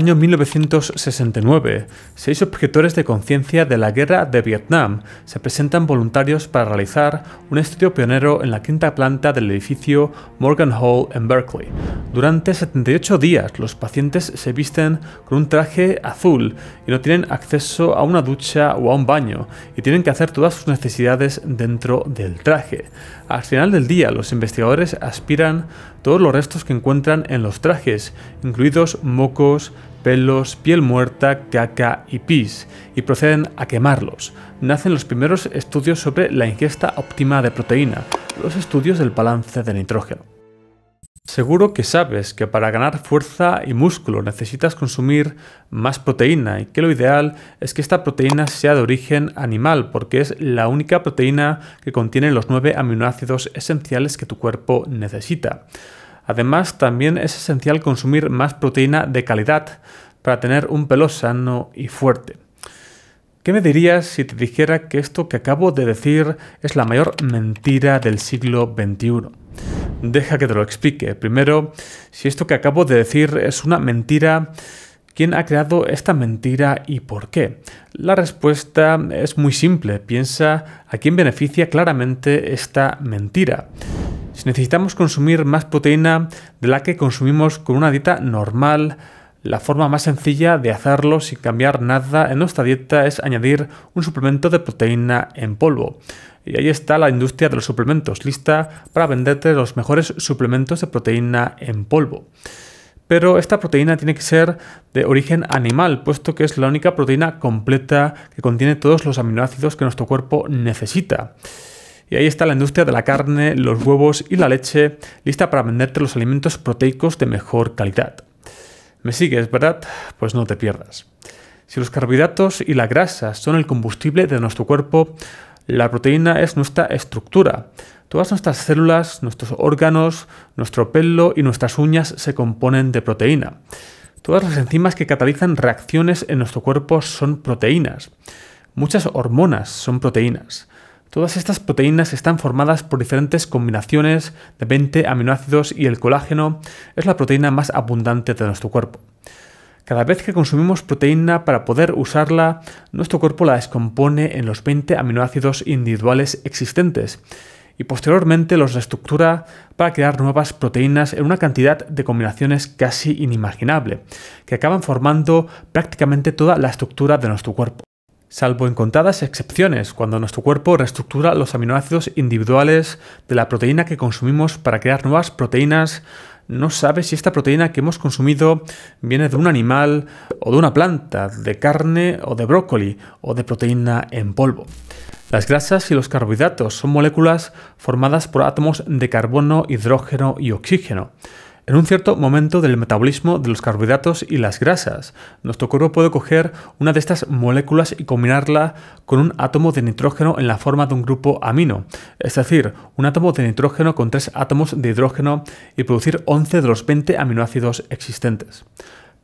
Año 1969. Seis objetores de conciencia de la guerra de Vietnam se presentan voluntarios para realizar un estudio pionero en la quinta planta del edificio Morgan Hall en Berkeley. Durante 78 días los pacientes se visten con un traje azul y no tienen acceso a una ducha o a un baño y tienen que hacer todas sus necesidades dentro del traje. Al final del día los investigadores aspiran todos los restos que encuentran en los trajes, incluidos mocos, pelos, piel muerta, caca y pis, y proceden a quemarlos. Nacen los primeros estudios sobre la ingesta óptima de proteína, los estudios del balance de nitrógeno. Seguro que sabes que para ganar fuerza y músculo necesitas consumir más proteína y que lo ideal es que esta proteína sea de origen animal porque es la única proteína que contiene los nueve aminoácidos esenciales que tu cuerpo necesita. Además, también es esencial consumir más proteína de calidad para tener un pelo sano y fuerte. ¿Qué me dirías si te dijera que esto que acabo de decir es la mayor mentira del siglo XXI? Deja que te lo explique. Primero, si esto que acabo de decir es una mentira, ¿quién ha creado esta mentira y por qué? La respuesta es muy simple. Piensa a quién beneficia claramente esta mentira. Si necesitamos consumir más proteína de la que consumimos con una dieta normal, la forma más sencilla de hacerlo sin cambiar nada en nuestra dieta es añadir un suplemento de proteína en polvo. Y ahí está la industria de los suplementos, lista para venderte los mejores suplementos de proteína en polvo. Pero esta proteína tiene que ser de origen animal, puesto que es la única proteína completa que contiene todos los aminoácidos que nuestro cuerpo necesita. Y ahí está la industria de la carne, los huevos y la leche, lista para venderte los alimentos proteicos de mejor calidad. ¿Me sigues, verdad? Pues no te pierdas. Si los carbohidratos y la grasa son el combustible de nuestro cuerpo, la proteína es nuestra estructura. Todas nuestras células, nuestros órganos, nuestro pelo y nuestras uñas se componen de proteína. Todas las enzimas que catalizan reacciones en nuestro cuerpo son proteínas. Muchas hormonas son proteínas. Todas estas proteínas están formadas por diferentes combinaciones de 20 aminoácidos y el colágeno es la proteína más abundante de nuestro cuerpo. Cada vez que consumimos proteína para poder usarla, nuestro cuerpo la descompone en los 20 aminoácidos individuales existentes y posteriormente los reestructura para crear nuevas proteínas en una cantidad de combinaciones casi inimaginable, que acaban formando prácticamente toda la estructura de nuestro cuerpo salvo en contadas excepciones cuando nuestro cuerpo reestructura los aminoácidos individuales de la proteína que consumimos para crear nuevas proteínas, no sabe si esta proteína que hemos consumido viene de un animal o de una planta, de carne o de brócoli o de proteína en polvo. Las grasas y los carbohidratos son moléculas formadas por átomos de carbono, hidrógeno y oxígeno. En un cierto momento del metabolismo de los carbohidratos y las grasas, nuestro cuerpo puede coger una de estas moléculas y combinarla con un átomo de nitrógeno en la forma de un grupo amino, es decir, un átomo de nitrógeno con tres átomos de hidrógeno y producir 11 de los 20 aminoácidos existentes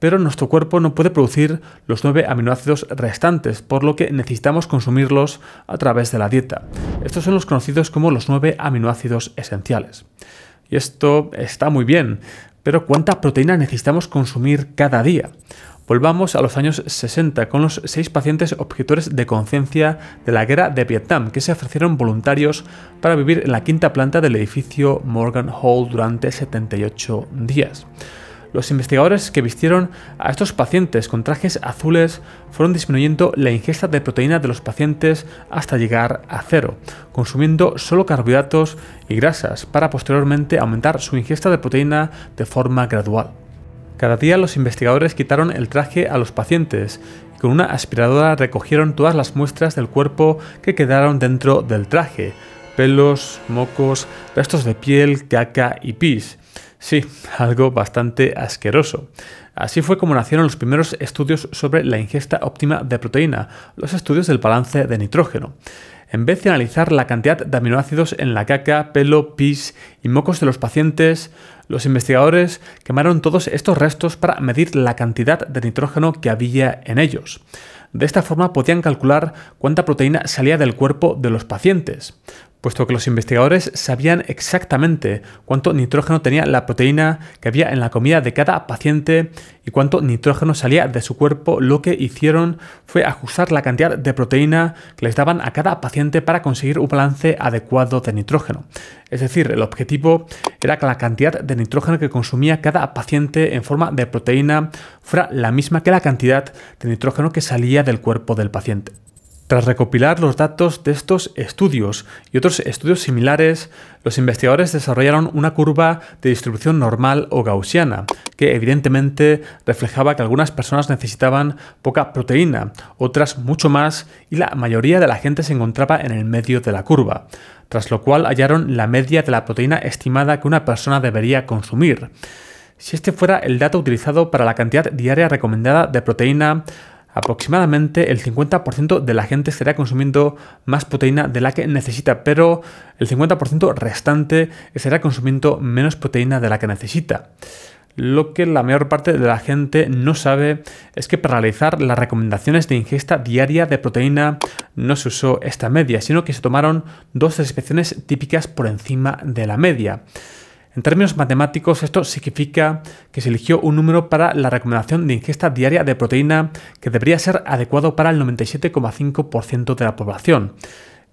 pero nuestro cuerpo no puede producir los 9 aminoácidos restantes, por lo que necesitamos consumirlos a través de la dieta. Estos son los conocidos como los 9 aminoácidos esenciales. Y esto está muy bien, pero ¿cuánta proteína necesitamos consumir cada día? Volvamos a los años 60 con los seis pacientes objetores de conciencia de la guerra de Vietnam que se ofrecieron voluntarios para vivir en la quinta planta del edificio Morgan Hall durante 78 días los investigadores que vistieron a estos pacientes con trajes azules fueron disminuyendo la ingesta de proteína de los pacientes hasta llegar a cero, consumiendo solo carbohidratos y grasas para posteriormente aumentar su ingesta de proteína de forma gradual. Cada día los investigadores quitaron el traje a los pacientes y con una aspiradora recogieron todas las muestras del cuerpo que quedaron dentro del traje, pelos, mocos, restos de piel, caca y pis Sí, algo bastante asqueroso. Así fue como nacieron los primeros estudios sobre la ingesta óptima de proteína, los estudios del balance de nitrógeno. En vez de analizar la cantidad de aminoácidos en la caca, pelo, pis y mocos de los pacientes, los investigadores quemaron todos estos restos para medir la cantidad de nitrógeno que había en ellos. De esta forma podían calcular cuánta proteína salía del cuerpo de los pacientes puesto que los investigadores sabían exactamente cuánto nitrógeno tenía la proteína que había en la comida de cada paciente y cuánto nitrógeno salía de su cuerpo, lo que hicieron fue ajustar la cantidad de proteína que les daban a cada paciente para conseguir un balance adecuado de nitrógeno. Es decir, el objetivo era que la cantidad de nitrógeno que consumía cada paciente en forma de proteína fuera la misma que la cantidad de nitrógeno que salía del cuerpo del paciente. Tras recopilar los datos de estos estudios y otros estudios similares, los investigadores desarrollaron una curva de distribución normal o gaussiana, que evidentemente reflejaba que algunas personas necesitaban poca proteína, otras mucho más y la mayoría de la gente se encontraba en el medio de la curva, tras lo cual hallaron la media de la proteína estimada que una persona debería consumir. Si este fuera el dato utilizado para la cantidad diaria recomendada de proteína, aproximadamente el 50% de la gente estará consumiendo más proteína de la que necesita, pero el 50% restante estará consumiendo menos proteína de la que necesita. Lo que la mayor parte de la gente no sabe es que para realizar las recomendaciones de ingesta diaria de proteína no se usó esta media, sino que se tomaron dos inspecciones típicas por encima de la media. En términos matemáticos, esto significa que se eligió un número para la recomendación de ingesta diaria de proteína que debería ser adecuado para el 97,5% de la población.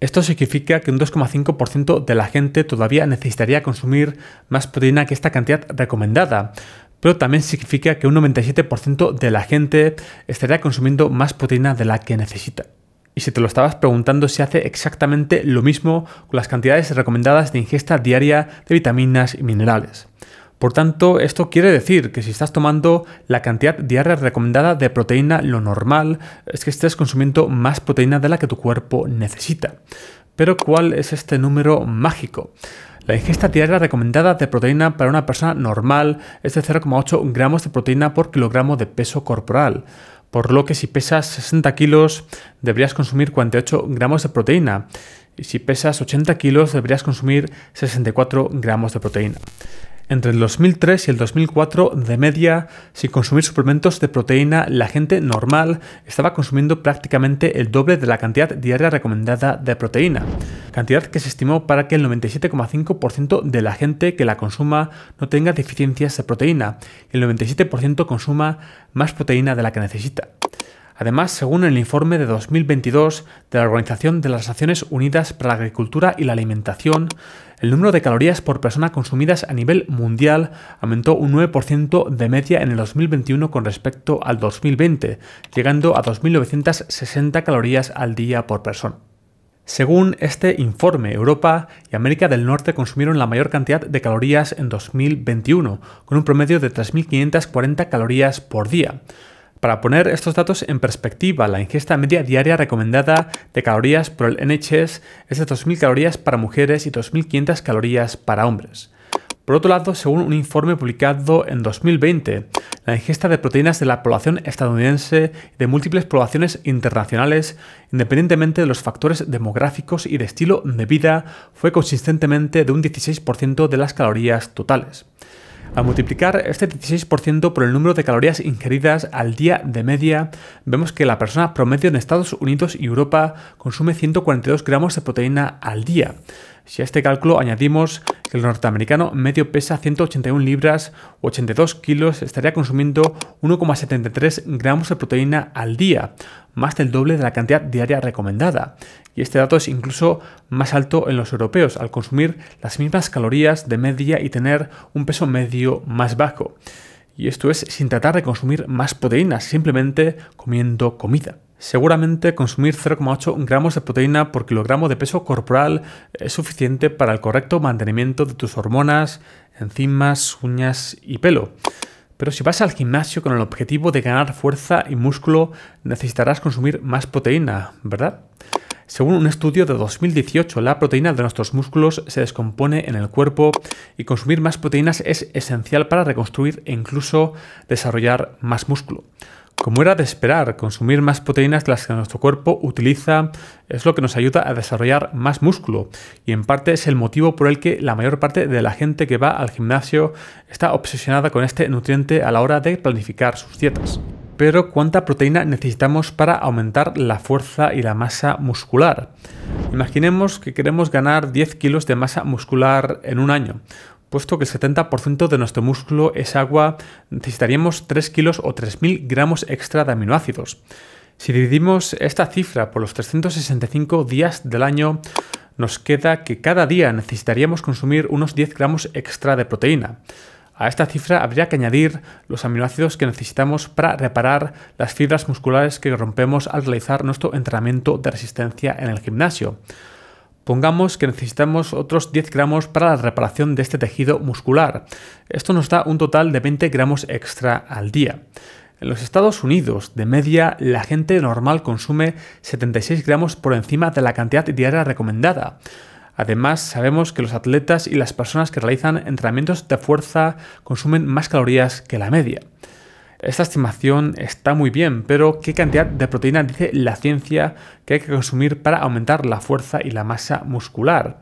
Esto significa que un 2,5% de la gente todavía necesitaría consumir más proteína que esta cantidad recomendada, pero también significa que un 97% de la gente estaría consumiendo más proteína de la que necesita. Y si te lo estabas preguntando, se hace exactamente lo mismo con las cantidades recomendadas de ingesta diaria de vitaminas y minerales. Por tanto, esto quiere decir que si estás tomando la cantidad diaria recomendada de proteína, lo normal es que estés consumiendo más proteína de la que tu cuerpo necesita. Pero ¿cuál es este número mágico? La ingesta diaria recomendada de proteína para una persona normal es de 0,8 gramos de proteína por kilogramo de peso corporal por lo que si pesas 60 kilos deberías consumir 48 gramos de proteína y si pesas 80 kilos deberías consumir 64 gramos de proteína. Entre el 2003 y el 2004, de media, sin consumir suplementos de proteína, la gente normal estaba consumiendo prácticamente el doble de la cantidad diaria recomendada de proteína, cantidad que se estimó para que el 97,5% de la gente que la consuma no tenga deficiencias de proteína y el 97% consuma más proteína de la que necesita. Además, según el informe de 2022 de la Organización de las Naciones Unidas para la Agricultura y la Alimentación, el número de calorías por persona consumidas a nivel mundial aumentó un 9% de media en el 2021 con respecto al 2020, llegando a 2.960 calorías al día por persona. Según este informe, Europa y América del Norte consumieron la mayor cantidad de calorías en 2021, con un promedio de 3.540 calorías por día. Para poner estos datos en perspectiva, la ingesta media diaria recomendada de calorías por el NHS es de 2.000 calorías para mujeres y 2.500 calorías para hombres. Por otro lado, según un informe publicado en 2020, la ingesta de proteínas de la población estadounidense y de múltiples poblaciones internacionales, independientemente de los factores demográficos y de estilo de vida, fue consistentemente de un 16% de las calorías totales. Al multiplicar este 16% por el número de calorías ingeridas al día de media, vemos que la persona promedio en Estados Unidos y Europa consume 142 gramos de proteína al día. Si a este cálculo añadimos que el norteamericano medio pesa 181 libras, 82 kilos, estaría consumiendo 1,73 gramos de proteína al día, más del doble de la cantidad diaria recomendada y este dato es incluso más alto en los europeos, al consumir las mismas calorías de media y tener un peso medio más bajo. Y esto es sin tratar de consumir más proteínas, simplemente comiendo comida. Seguramente consumir 0,8 gramos de proteína por kilogramo de peso corporal es suficiente para el correcto mantenimiento de tus hormonas, enzimas, uñas y pelo. Pero si vas al gimnasio con el objetivo de ganar fuerza y músculo, necesitarás consumir más proteína, ¿verdad? Según un estudio de 2018, la proteína de nuestros músculos se descompone en el cuerpo y consumir más proteínas es esencial para reconstruir e incluso desarrollar más músculo. Como era de esperar, consumir más proteínas de las que nuestro cuerpo utiliza es lo que nos ayuda a desarrollar más músculo y en parte es el motivo por el que la mayor parte de la gente que va al gimnasio está obsesionada con este nutriente a la hora de planificar sus dietas pero ¿cuánta proteína necesitamos para aumentar la fuerza y la masa muscular? Imaginemos que queremos ganar 10 kilos de masa muscular en un año. Puesto que el 70% de nuestro músculo es agua, necesitaríamos 3 kilos o 3.000 gramos extra de aminoácidos. Si dividimos esta cifra por los 365 días del año, nos queda que cada día necesitaríamos consumir unos 10 gramos extra de proteína. A esta cifra habría que añadir los aminoácidos que necesitamos para reparar las fibras musculares que rompemos al realizar nuestro entrenamiento de resistencia en el gimnasio. Pongamos que necesitamos otros 10 gramos para la reparación de este tejido muscular. Esto nos da un total de 20 gramos extra al día. En los Estados Unidos, de media, la gente normal consume 76 gramos por encima de la cantidad diaria recomendada. Además, sabemos que los atletas y las personas que realizan entrenamientos de fuerza consumen más calorías que la media. Esta estimación está muy bien, pero ¿qué cantidad de proteína dice la ciencia que hay que consumir para aumentar la fuerza y la masa muscular?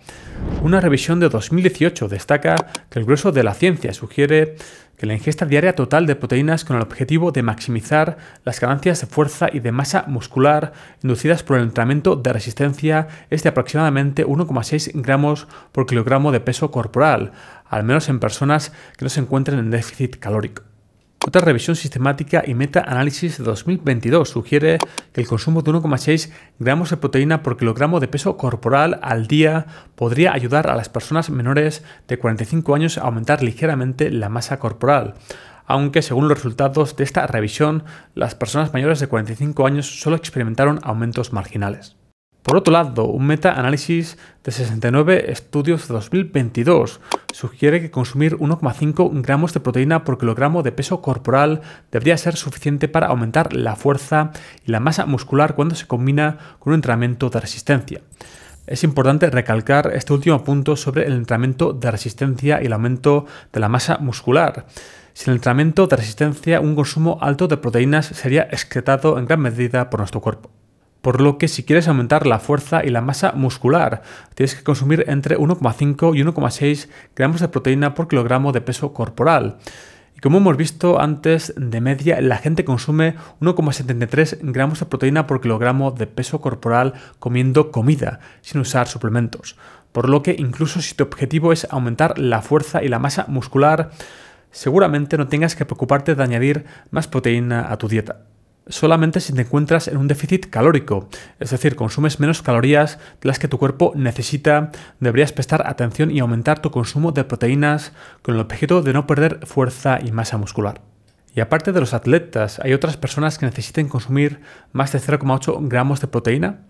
Una revisión de 2018 destaca que el grueso de la ciencia sugiere que la ingesta diaria total de proteínas con el objetivo de maximizar las ganancias de fuerza y de masa muscular inducidas por el entrenamiento de resistencia es de aproximadamente 1,6 gramos por kilogramo de peso corporal, al menos en personas que no se encuentren en déficit calórico. Otra revisión sistemática y meta-análisis de 2022 sugiere que el consumo de 1,6 gramos de proteína por kilogramo de peso corporal al día podría ayudar a las personas menores de 45 años a aumentar ligeramente la masa corporal aunque según los resultados de esta revisión, las personas mayores de 45 años solo experimentaron aumentos marginales. Por otro lado, un meta-análisis de 69 estudios de 2022 sugiere que consumir 1,5 gramos de proteína por kilogramo de peso corporal debería ser suficiente para aumentar la fuerza y la masa muscular cuando se combina con un entrenamiento de resistencia. Es importante recalcar este último punto sobre el entrenamiento de resistencia y el aumento de la masa muscular. Sin el entrenamiento de resistencia, un consumo alto de proteínas sería excretado en gran medida por nuestro cuerpo por lo que si quieres aumentar la fuerza y la masa muscular, tienes que consumir entre 1,5 y 1,6 gramos de proteína por kilogramo de peso corporal. Y como hemos visto antes, de media la gente consume 1,73 gramos de proteína por kilogramo de peso corporal comiendo comida, sin usar suplementos. Por lo que incluso si tu objetivo es aumentar la fuerza y la masa muscular, seguramente no tengas que preocuparte de añadir más proteína a tu dieta solamente si te encuentras en un déficit calórico, es decir, consumes menos calorías de las que tu cuerpo necesita, deberías prestar atención y aumentar tu consumo de proteínas con el objeto de no perder fuerza y masa muscular. Y aparte de los atletas, ¿hay otras personas que necesiten consumir más de 0,8 gramos de proteína?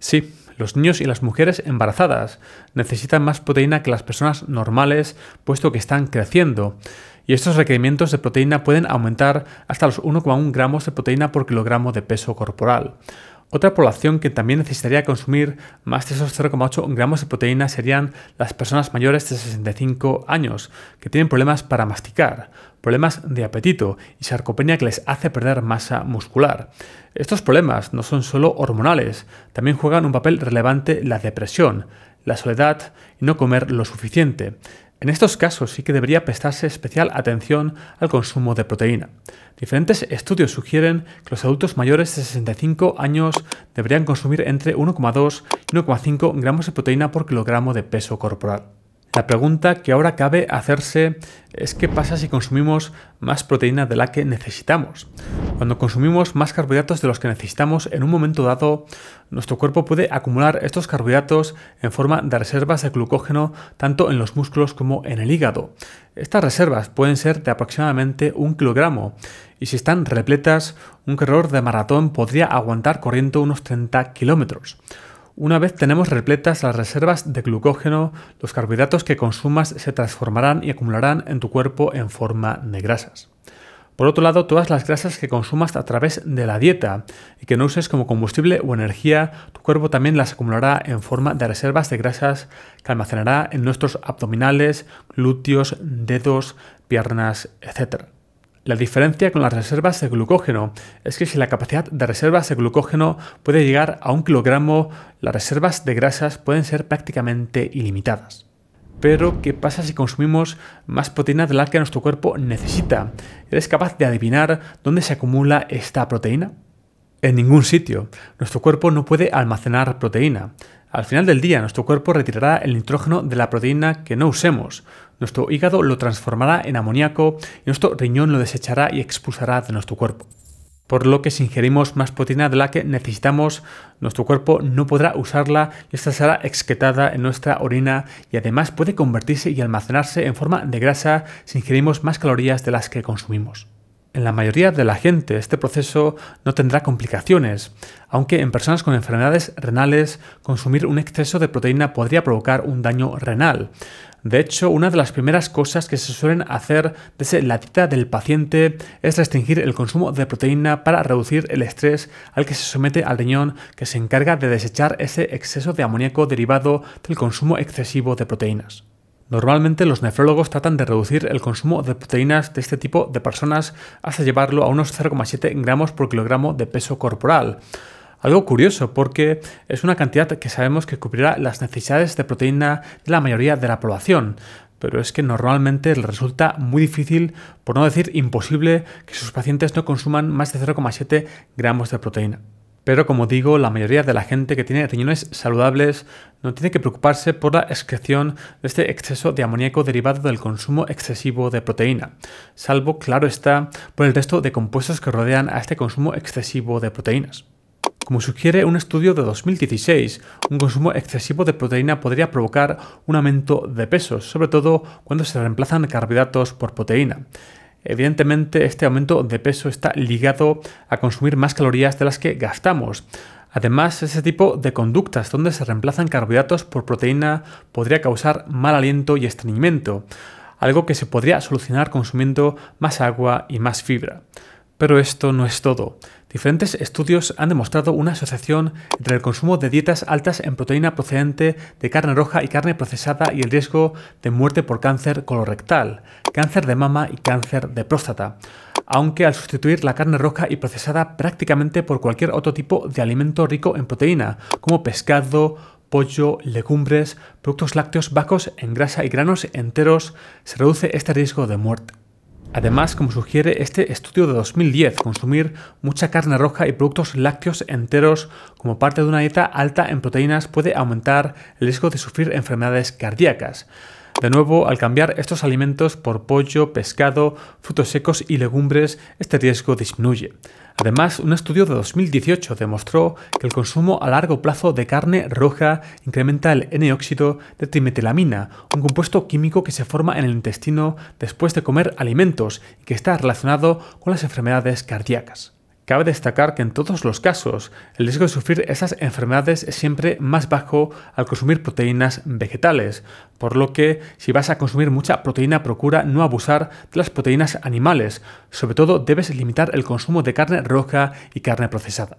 Sí, los niños y las mujeres embarazadas necesitan más proteína que las personas normales, puesto que están creciendo y estos requerimientos de proteína pueden aumentar hasta los 1,1 gramos de proteína por kilogramo de peso corporal. Otra población que también necesitaría consumir más de esos 0,8 gramos de proteína serían las personas mayores de 65 años, que tienen problemas para masticar, problemas de apetito y sarcopenia que les hace perder masa muscular. Estos problemas no son solo hormonales, también juegan un papel relevante la depresión, la soledad y no comer lo suficiente. En estos casos sí que debería prestarse especial atención al consumo de proteína. Diferentes estudios sugieren que los adultos mayores de 65 años deberían consumir entre 1,2 y 1,5 gramos de proteína por kilogramo de peso corporal. La pregunta que ahora cabe hacerse es qué pasa si consumimos más proteína de la que necesitamos. Cuando consumimos más carbohidratos de los que necesitamos en un momento dado, nuestro cuerpo puede acumular estos carbohidratos en forma de reservas de glucógeno tanto en los músculos como en el hígado. Estas reservas pueden ser de aproximadamente un kilogramo y si están repletas, un corredor de maratón podría aguantar corriendo unos 30 kilómetros. Una vez tenemos repletas las reservas de glucógeno, los carbohidratos que consumas se transformarán y acumularán en tu cuerpo en forma de grasas. Por otro lado, todas las grasas que consumas a través de la dieta y que no uses como combustible o energía, tu cuerpo también las acumulará en forma de reservas de grasas que almacenará en nuestros abdominales, glúteos, dedos, piernas, etc. La diferencia con las reservas de glucógeno es que si la capacidad de reservas de glucógeno puede llegar a un kilogramo, las reservas de grasas pueden ser prácticamente ilimitadas. Pero, ¿qué pasa si consumimos más proteína de la que nuestro cuerpo necesita? ¿Eres capaz de adivinar dónde se acumula esta proteína? En ningún sitio. Nuestro cuerpo no puede almacenar proteína. Al final del día, nuestro cuerpo retirará el nitrógeno de la proteína que no usemos, nuestro hígado lo transformará en amoníaco y nuestro riñón lo desechará y expulsará de nuestro cuerpo. Por lo que si ingerimos más proteína de la que necesitamos, nuestro cuerpo no podrá usarla y esta será excretada en nuestra orina y además puede convertirse y almacenarse en forma de grasa si ingerimos más calorías de las que consumimos. En la mayoría de la gente este proceso no tendrá complicaciones, aunque en personas con enfermedades renales consumir un exceso de proteína podría provocar un daño renal. De hecho, una de las primeras cosas que se suelen hacer desde la dieta del paciente es restringir el consumo de proteína para reducir el estrés al que se somete al riñón que se encarga de desechar ese exceso de amoníaco derivado del consumo excesivo de proteínas. Normalmente los nefrólogos tratan de reducir el consumo de proteínas de este tipo de personas hasta llevarlo a unos 0,7 gramos por kilogramo de peso corporal. Algo curioso porque es una cantidad que sabemos que cubrirá las necesidades de proteína de la mayoría de la población, pero es que normalmente le resulta muy difícil, por no decir imposible, que sus pacientes no consuman más de 0,7 gramos de proteína. Pero como digo, la mayoría de la gente que tiene riñones saludables no tiene que preocuparse por la excreción de este exceso de amoníaco derivado del consumo excesivo de proteína, salvo, claro está, por el resto de compuestos que rodean a este consumo excesivo de proteínas. Como sugiere un estudio de 2016, un consumo excesivo de proteína podría provocar un aumento de peso, sobre todo cuando se reemplazan carbohidratos por proteína. Evidentemente, este aumento de peso está ligado a consumir más calorías de las que gastamos. Además, ese tipo de conductas donde se reemplazan carbohidratos por proteína podría causar mal aliento y estreñimiento, algo que se podría solucionar consumiendo más agua y más fibra. Pero esto no es todo. Diferentes estudios han demostrado una asociación entre el consumo de dietas altas en proteína procedente de carne roja y carne procesada y el riesgo de muerte por cáncer colorectal, cáncer de mama y cáncer de próstata aunque al sustituir la carne roja y procesada prácticamente por cualquier otro tipo de alimento rico en proteína, como pescado, pollo, legumbres, productos lácteos bajos en grasa y granos enteros, se reduce este riesgo de muerte. Además, como sugiere este estudio de 2010, consumir mucha carne roja y productos lácteos enteros como parte de una dieta alta en proteínas puede aumentar el riesgo de sufrir enfermedades cardíacas. De nuevo, al cambiar estos alimentos por pollo, pescado, frutos secos y legumbres, este riesgo disminuye. Además, un estudio de 2018 demostró que el consumo a largo plazo de carne roja incrementa el N-óxido de trimetilamina, un compuesto químico que se forma en el intestino después de comer alimentos y que está relacionado con las enfermedades cardíacas. Cabe destacar que en todos los casos el riesgo de sufrir esas enfermedades es siempre más bajo al consumir proteínas vegetales, por lo que si vas a consumir mucha proteína procura no abusar de las proteínas animales, sobre todo debes limitar el consumo de carne roja y carne procesada.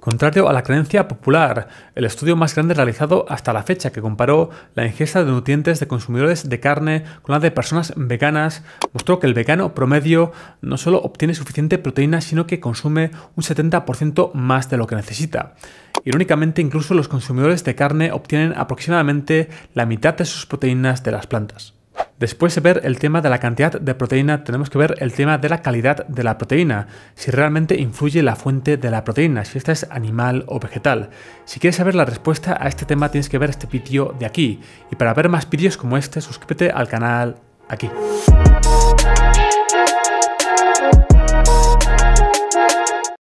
Contrario a la creencia popular, el estudio más grande realizado hasta la fecha que comparó la ingesta de nutrientes de consumidores de carne con la de personas veganas mostró que el vegano promedio no solo obtiene suficiente proteína, sino que consume un 70% más de lo que necesita. Irónicamente, incluso los consumidores de carne obtienen aproximadamente la mitad de sus proteínas de las plantas. Después de ver el tema de la cantidad de proteína, tenemos que ver el tema de la calidad de la proteína, si realmente influye la fuente de la proteína, si esta es animal o vegetal. Si quieres saber la respuesta a este tema tienes que ver este vídeo de aquí, y para ver más vídeos como este suscríbete al canal aquí.